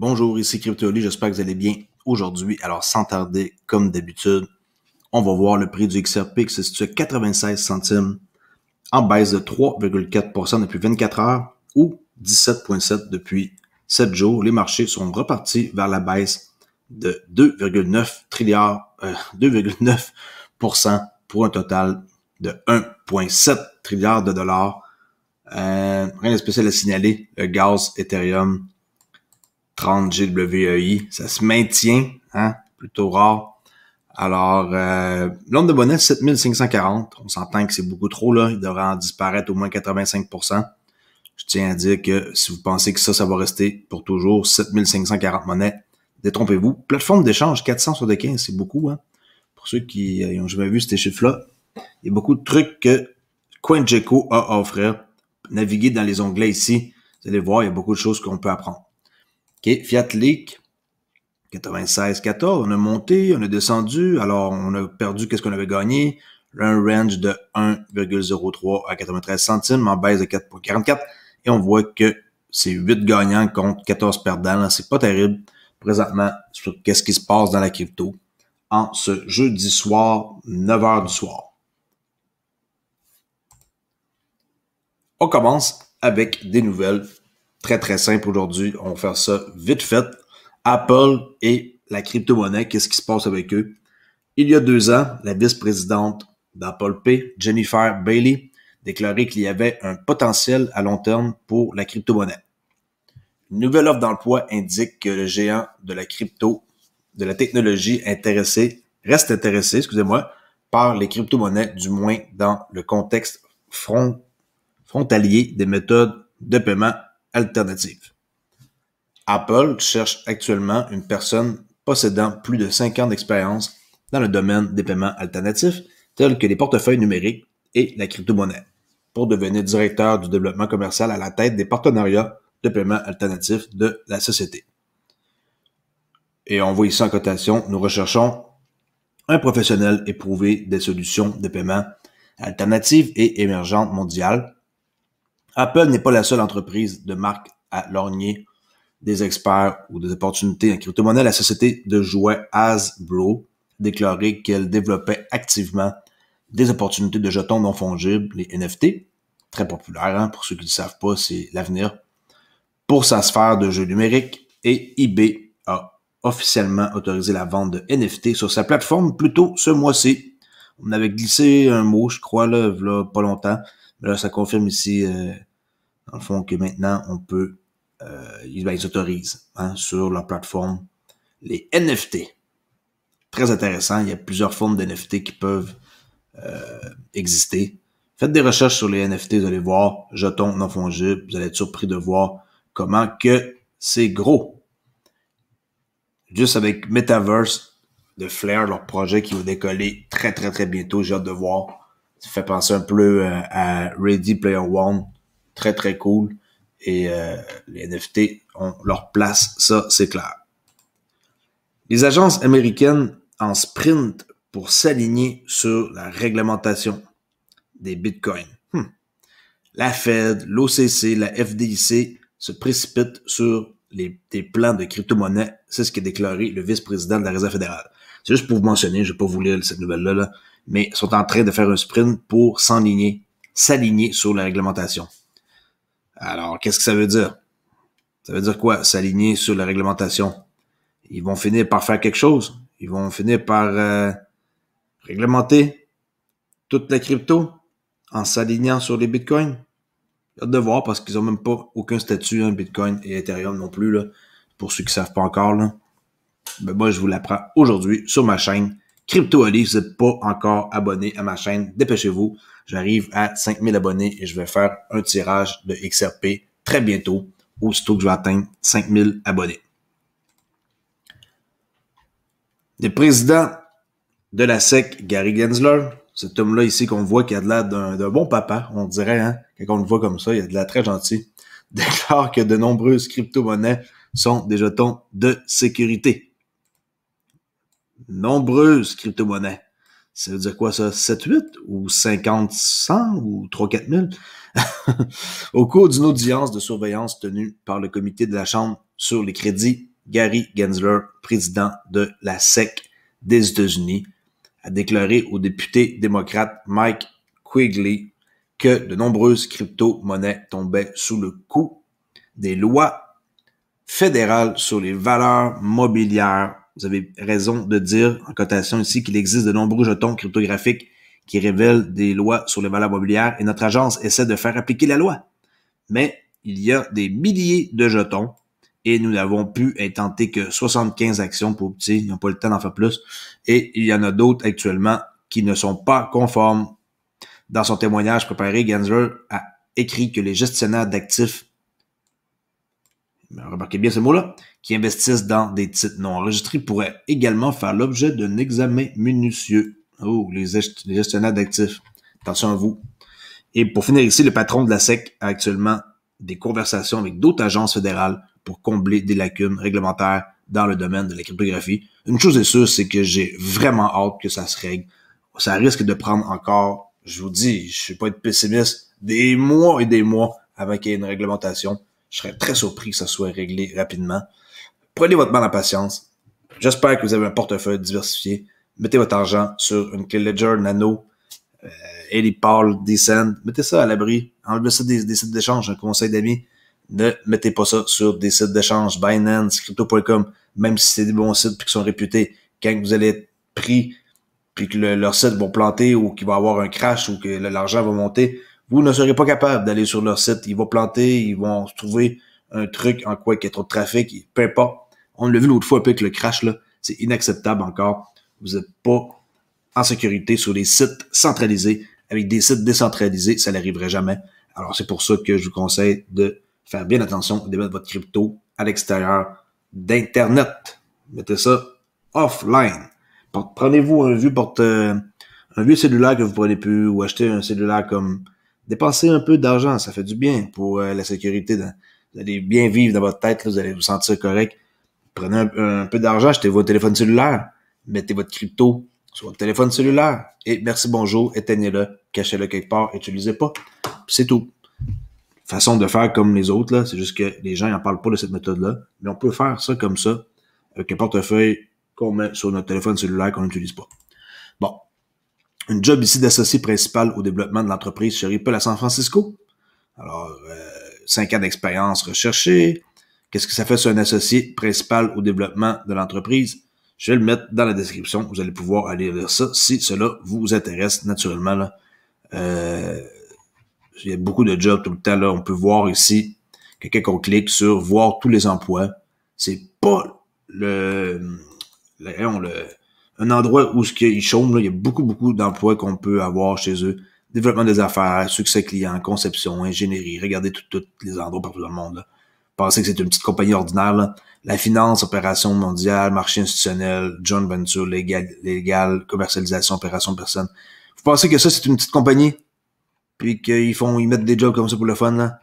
Bonjour, ici CryptoLi, j'espère que vous allez bien aujourd'hui. Alors, sans tarder, comme d'habitude, on va voir le prix du XRP qui se situe à 96 centimes en baisse de 3,4% depuis 24 heures ou 17,7 depuis 7 jours. Les marchés sont repartis vers la baisse de 2,9 trilliards, 2,9% euh, pour un total de 1,7 trilliards de dollars. Euh, rien de spécial à signaler. Le gaz, Ethereum, 30 GWEI. Ça se maintient, hein, plutôt rare. Alors, euh, l'onde de monnaie, 7540. On s'entend que c'est beaucoup trop, là. Il devrait en disparaître au moins 85%. Je tiens à dire que si vous pensez que ça, ça va rester pour toujours 7540 monnaies, détrompez-vous. Plateforme d'échange, 475, c'est beaucoup, hein. Pour ceux qui n'ont euh, jamais vu ces chiffres-là, il y a beaucoup de trucs que CoinGecko a à offrir. Naviguez dans les onglets ici. Vous allez voir, il y a beaucoup de choses qu'on peut apprendre. OK, Fiat Leak, 96-14, on a monté, on a descendu, alors on a perdu qu'est-ce qu'on avait gagné, un range de 1,03 à 93 centimes en baisse de 4,44 et on voit que c'est 8 gagnants contre 14 perdants, c'est pas terrible présentement qu'est-ce qui se passe dans la crypto en ce jeudi soir, 9h du soir. On commence avec des nouvelles Très, très simple aujourd'hui. On va faire ça vite fait. Apple et la crypto-monnaie, qu'est-ce qui se passe avec eux? Il y a deux ans, la vice-présidente d'Apple Pay, Jennifer Bailey, déclarait qu'il y avait un potentiel à long terme pour la crypto-monnaie. Une nouvelle offre d'emploi indique que le géant de la crypto, de la technologie intéressée, reste intéressé, excusez-moi, par les crypto-monnaies, du moins dans le contexte frontalier des méthodes de paiement alternative. Apple cherche actuellement une personne possédant plus de 5 ans d'expérience dans le domaine des paiements alternatifs, tels que les portefeuilles numériques et la crypto-monnaie, pour devenir directeur du développement commercial à la tête des partenariats de paiements alternatifs de la société. Et on voit ici en cotation, nous recherchons un professionnel éprouvé des solutions de paiement alternatifs et émergentes mondiales Apple n'est pas la seule entreprise de marque à lorgner des experts ou des opportunités en crypto-monnaie. La société de jouets Hasbro déclarait qu'elle développait activement des opportunités de jetons non fongibles, les NFT, très populaires, hein, pour ceux qui ne savent pas, c'est l'avenir, pour sa sphère de jeux numériques, et eBay a officiellement autorisé la vente de NFT sur sa plateforme plus tôt ce mois-ci. On avait glissé un mot, je crois, là, pas longtemps, mais là, ça confirme ici euh, dans le fond, que maintenant, on peut, ils, euh, autorisent hein, sur leur plateforme les NFT. Très intéressant, il y a plusieurs formes d'NFT qui peuvent euh, exister. Faites des recherches sur les NFT, vous allez voir, jetons non fongibles, vous allez être surpris de voir comment que c'est gros. Juste avec Metaverse, de Flair, leur projet qui va décoller très très très bientôt, j'ai hâte de voir. Ça fait penser un peu euh, à Ready Player One, très, très cool. Et euh, les NFT ont leur place, ça, c'est clair. Les agences américaines en sprint pour s'aligner sur la réglementation des bitcoins. Hmm. La Fed, l'OCC, la FDIC se précipitent sur les, plans de crypto-monnaie. C'est ce qui est déclaré le vice-président de la Réserve fédérale. C'est juste pour vous mentionner, je ne vais pas vous lire cette nouvelle-là, mais sont en train de faire un sprint pour s'aligner sur la réglementation. Alors, qu'est-ce que ça veut dire? Ça veut dire quoi? S'aligner sur la réglementation. Ils vont finir par faire quelque chose. Ils vont finir par euh, réglementer toute la crypto en s'alignant sur les bitcoins. y a de voir parce qu'ils n'ont même pas aucun statut, un hein, bitcoin et Ethereum non plus, pour ceux qui savent pas encore. Là. Ben, moi, je vous l'apprends aujourd'hui sur ma chaîne. Crypto Ali, si vous n'êtes pas encore abonné à ma chaîne, dépêchez-vous j'arrive à 5000 abonnés et je vais faire un tirage de XRP très bientôt, aussitôt que je vais atteindre 5000 abonnés. Le président de la SEC, Gary Gensler, cet homme-là ici qu'on voit qui a de l'air d'un bon papa, on dirait, hein, quand on le voit comme ça, il a de l'air très gentil, déclare que de nombreuses crypto-monnaies sont des jetons de sécurité. Nombreuses crypto-monnaies. Ça veut dire quoi ça? 7-8 ou 50-100 ou 3-4 Au cours d'une audience de surveillance tenue par le comité de la Chambre sur les crédits, Gary Gensler, président de la SEC des États-Unis, a déclaré au député démocrate Mike Quigley que de nombreuses crypto-monnaies tombaient sous le coup des lois fédérales sur les valeurs mobilières vous avez raison de dire en cotation ici qu'il existe de nombreux jetons cryptographiques qui révèlent des lois sur les valeurs mobilières et notre agence essaie de faire appliquer la loi. Mais il y a des milliers de jetons et nous n'avons pu intenter que 75 actions pour petits. Ils n'ont pas le temps d'en faire plus. Et il y en a d'autres actuellement qui ne sont pas conformes. Dans son témoignage préparé, Gensler a écrit que les gestionnaires d'actifs ben, remarquez bien ces mots là qui investissent dans des titres non enregistrés pourraient également faire l'objet d'un examen minutieux. Oh, les, gestionnaires d'actifs. Attention à vous. Et pour finir ici, le patron de la SEC a actuellement des conversations avec d'autres agences fédérales pour combler des lacunes réglementaires dans le domaine de la cryptographie. Une chose est sûre, c'est que j'ai vraiment hâte que ça se règle. Ça risque de prendre encore, je vous dis, je ne vais pas être pessimiste, des mois et des mois avant qu'il y ait une réglementation je serais très surpris que ça soit réglé rapidement. Prenez votre main en patience. J'espère que vous avez un portefeuille diversifié. Mettez votre argent sur une clé Ledger Nano, Ellie euh, Paul, Descend. Mettez ça à l'abri. Enlevez ça des, sites d'échange, un conseil d'amis. Ne mettez pas ça sur des sites d'échange, Binance, Crypto.com, même si c'est des bons sites puis qui sont réputés. Quand vous allez être pris puis que leur site va planter ou qu'il va avoir un crash ou que l'argent va monter, vous ne serez pas capable d'aller sur leur site. Ils vont planter, ils vont trouver un truc en quoi qu'il y a trop de trafic, peu importe. On l'a vu l'autre fois un peu avec le crash, là. C'est inacceptable encore. Vous n'êtes pas en sécurité sur les sites centralisés. Avec des sites décentralisés, ça n'arriverait jamais. Alors, c'est pour ça que je vous conseille de faire bien attention et de mettre votre crypto à l'extérieur d'Internet. Mettez ça offline. Prenez-vous un vieux porte, euh, un vieux cellulaire que vous prenez plus ou achetez un cellulaire comme dépenser un peu d'argent, ça fait du bien pour euh, la sécurité. vous allez bien vivre dans votre tête, vous allez vous sentir correct. Prenez un, peu d'argent, achetez votre téléphone cellulaire, mettez votre crypto sur votre téléphone cellulaire et merci bonjour, éteignez-le, cachez-le quelque part, utilisez pas. C'est tout. Façon de faire comme les autres, là, c'est juste que les gens n'en parlent pas de cette méthode-là, mais on peut faire ça comme ça, avec un portefeuille qu'on met sur notre téléphone cellulaire qu'on n'utilise pas. Bon, une job ici d'associé principal au développement de l'entreprise chez Ripple à San Francisco. Alors, euh, cinq ans d'expérience recherchée. Qu'est-ce que ça fait sur un associé principal au développement de l'entreprise? Je vais le mettre dans la description. Vous allez pouvoir aller lire ça si cela vous intéresse naturellement. Là. Euh, il y a beaucoup de jobs tout le temps. Là. On peut voir ici que quand clique sur voir tous les emplois, c'est pas le, le, le un endroit où ce qu'ils chôment, là, il y a beaucoup, beaucoup d'emplois qu'on peut avoir chez eux. Développement des affaires, succès client, conception, ingénierie, regardez tous les endroits partout dans le monde. Là. Pensez que c'est une petite compagnie ordinaire. La finance, opération mondiale, marché institutionnel, joint venture, légal, commercialisation, opération personne. Vous pensez que ça, c'est une petite compagnie? Puis qu'ils font, ils mettent des jobs comme ça pour le fun, là?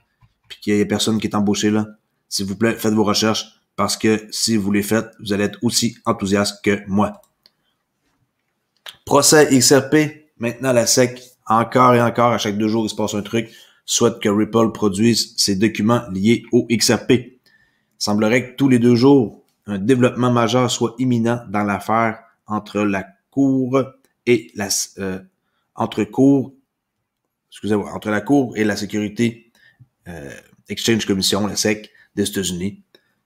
Puis qu'il y a personne qui est embauché, là? S'il vous plaît, faites vos recherches parce que si vous les faites, vous allez être aussi enthousiaste que moi. Procès XRP, maintenant la SEC, encore et encore, à chaque deux jours, il se passe un truc, souhaite que Ripple produise ses documents liés au XRP. Il semblerait que tous les deux jours, un développement majeur soit imminent dans l'affaire entre la Cour et la euh, entre cour, excusez-moi, entre la Cour et la sécurité euh, Exchange Commission, la SEC des États-Unis.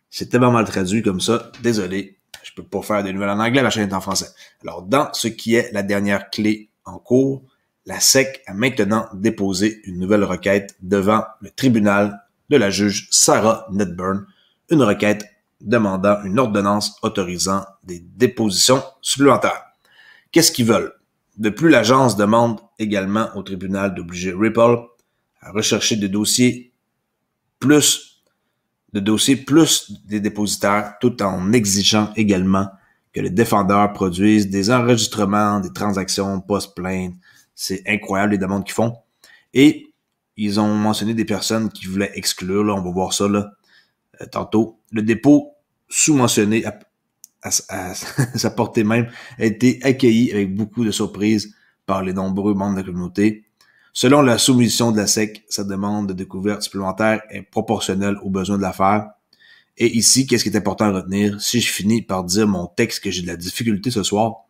C'est tellement mal traduit comme ça. Désolé je peux pas faire des nouvelles en anglais, ma chaîne est en français. Alors, dans ce qui est la dernière clé en cours, la SEC a maintenant déposé une nouvelle requête devant le tribunal de la juge Sarah Netburn, une requête demandant une ordonnance autorisant des dépositions supplémentaires. Qu'est-ce qu'ils veulent? De plus, l'agence demande également au tribunal d'obliger Ripple à rechercher des dossiers plus de dossier plus des dépositaires, tout en exigeant également que les défendeurs produisent des enregistrements, des transactions post-plainte. C'est incroyable les demandes qu'ils font. Et ils ont mentionné des personnes qui voulaient exclure, là, on va voir ça là, euh, tantôt. Le dépôt sous-mentionné à, sa portée même a été accueilli avec beaucoup de surprise par les nombreux membres de la communauté. Selon la soumission de la SEC, sa demande de découverte supplémentaire est proportionnelle aux besoins de l'affaire. Et ici, qu'est-ce qui est important à retenir? Si je finis par dire mon texte que j'ai de la difficulté ce soir,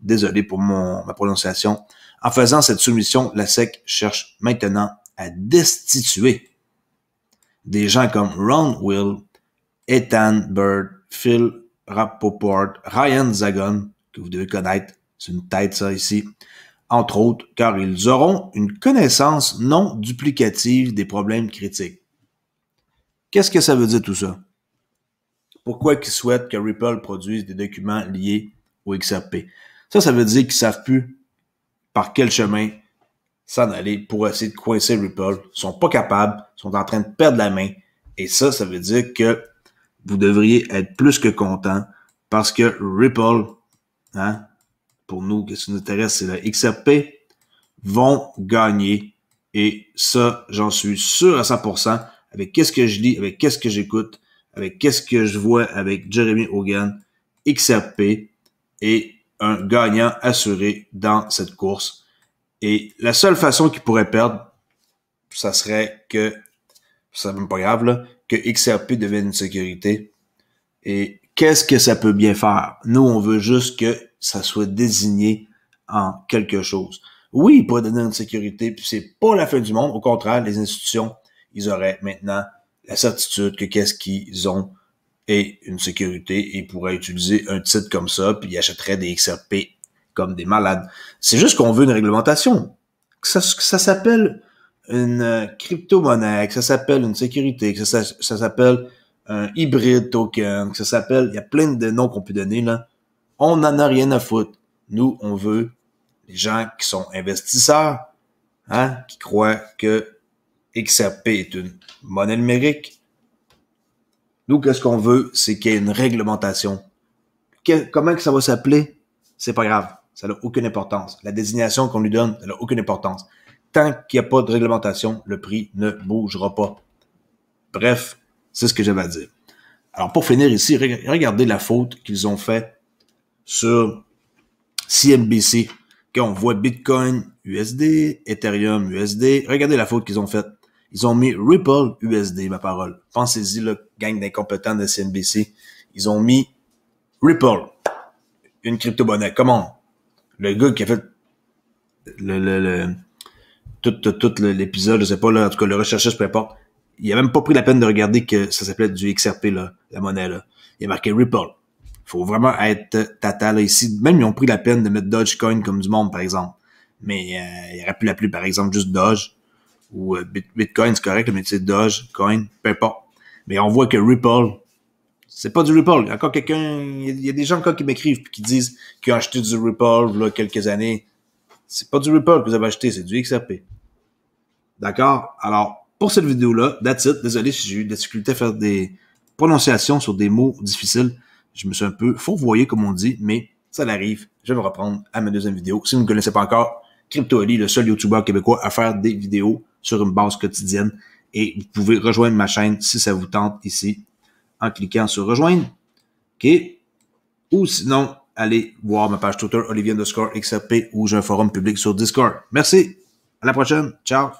désolé pour ma prononciation, en faisant cette soumission, la SEC cherche maintenant à destituer des gens comme Ron Will, Ethan Bird, Phil Rappoport, Ryan Zagon, que vous devez connaître, c'est une tête ça ici, entre autres, car ils auront une connaissance non duplicative des problèmes critiques. Qu'est-ce que ça veut dire tout ça? Pourquoi qu'ils souhaitent que Ripple produise des documents liés au XRP? Ça, ça veut dire qu'ils savent plus par quel chemin s'en aller pour essayer de coincer Ripple. Ils sont pas capables, sont en train de perdre la main. Et ça, ça veut dire que vous devriez être plus que content parce que Ripple, hein, pour nous, qu'est-ce qui nous intéresse, c'est la XRP, vont gagner. Et ça, j'en suis sûr à 100%, avec qu'est-ce que je lis, avec qu'est-ce que j'écoute, avec qu'est-ce que je vois avec Jeremy Hogan, XRP est un gagnant assuré dans cette course. Et la seule façon qu'il pourrait perdre, ça serait que, ça même pas grave, que XRP devienne une sécurité. Et qu'est-ce que ça peut bien faire? Nous, on veut juste que ça soit désigné en quelque chose. Oui, il pourrait donner une sécurité, puis c'est pas la fin du monde. Au contraire, les institutions, ils auraient maintenant la certitude que qu'est-ce qu'ils ont est une sécurité et ils pourraient utiliser un titre comme ça, puis ils achèteraient des XRP comme des malades. C'est juste qu'on veut une réglementation. Que ça, s'appelle une crypto-monnaie, que ça s'appelle une sécurité, que ça s'appelle un hybride token, que ça s'appelle... Il y a plein de noms qu'on peut donner, là. On n'en a rien à foutre. Nous, on veut les gens qui sont investisseurs, hein, qui croient que XRP est une monnaie numérique. Nous, qu'est-ce qu'on veut, c'est qu'il y ait une réglementation. comment que ça va s'appeler? C'est pas grave. Ça n'a aucune importance. La désignation qu'on lui donne, n'a aucune importance. Tant qu'il n'y a pas de réglementation, le prix ne bougera pas. Bref, c'est ce que j'avais à dire. Alors, pour finir ici, regardez la faute qu'ils ont faite sur CNBC, quand on voit Bitcoin USD, Ethereum USD, regardez la faute qu'ils ont faite. Ils ont mis Ripple USD, ma parole. Pensez-y, le gang d'incompétents de CNBC. Ils ont mis Ripple, une crypto-monnaie. Comment? Le gars qui a fait le, le, tout, tout, l'épisode, je sais pas, là, en tout cas, le rechercheur, peu importe. Il a même pas pris la peine de regarder que ça s'appelait du XRP, là, la monnaie, là. Il a marqué Ripple faut vraiment être tata là ici. Même ils ont pris la peine de mettre Dogecoin comme du monde, par exemple. Mais euh, il aurait pu l'appeler, par exemple, juste Doge. Ou euh, Bitcoin, c'est correct, mais tu Dogecoin. Doge, peu importe. Mais on voit que Ripple, c'est pas du Ripple. Encore quelqu'un, il y, a des gens qui m'écrivent et qui disent qu'ils ont acheté du Ripple là, quelques années. C'est pas du Ripple que vous avez acheté, c'est du XRP. D'accord? Alors, pour cette vidéo-là, that's it. Désolé si j'ai eu des difficultés à faire des prononciations sur des mots difficiles. Je me suis un peu fourvoyé, comme on dit, mais ça l'arrive. Je vais me reprendre à ma deuxième vidéo. Si vous ne connaissez pas encore, Ali, le seul YouTuber québécois à faire des vidéos sur une base quotidienne. Et vous pouvez rejoindre ma chaîne si ça vous tente ici en cliquant sur rejoindre. OK? Ou sinon, allez voir ma page Twitter, Olivier underscore XRP, où j'ai un forum public sur Discord. Merci. À la prochaine. Ciao.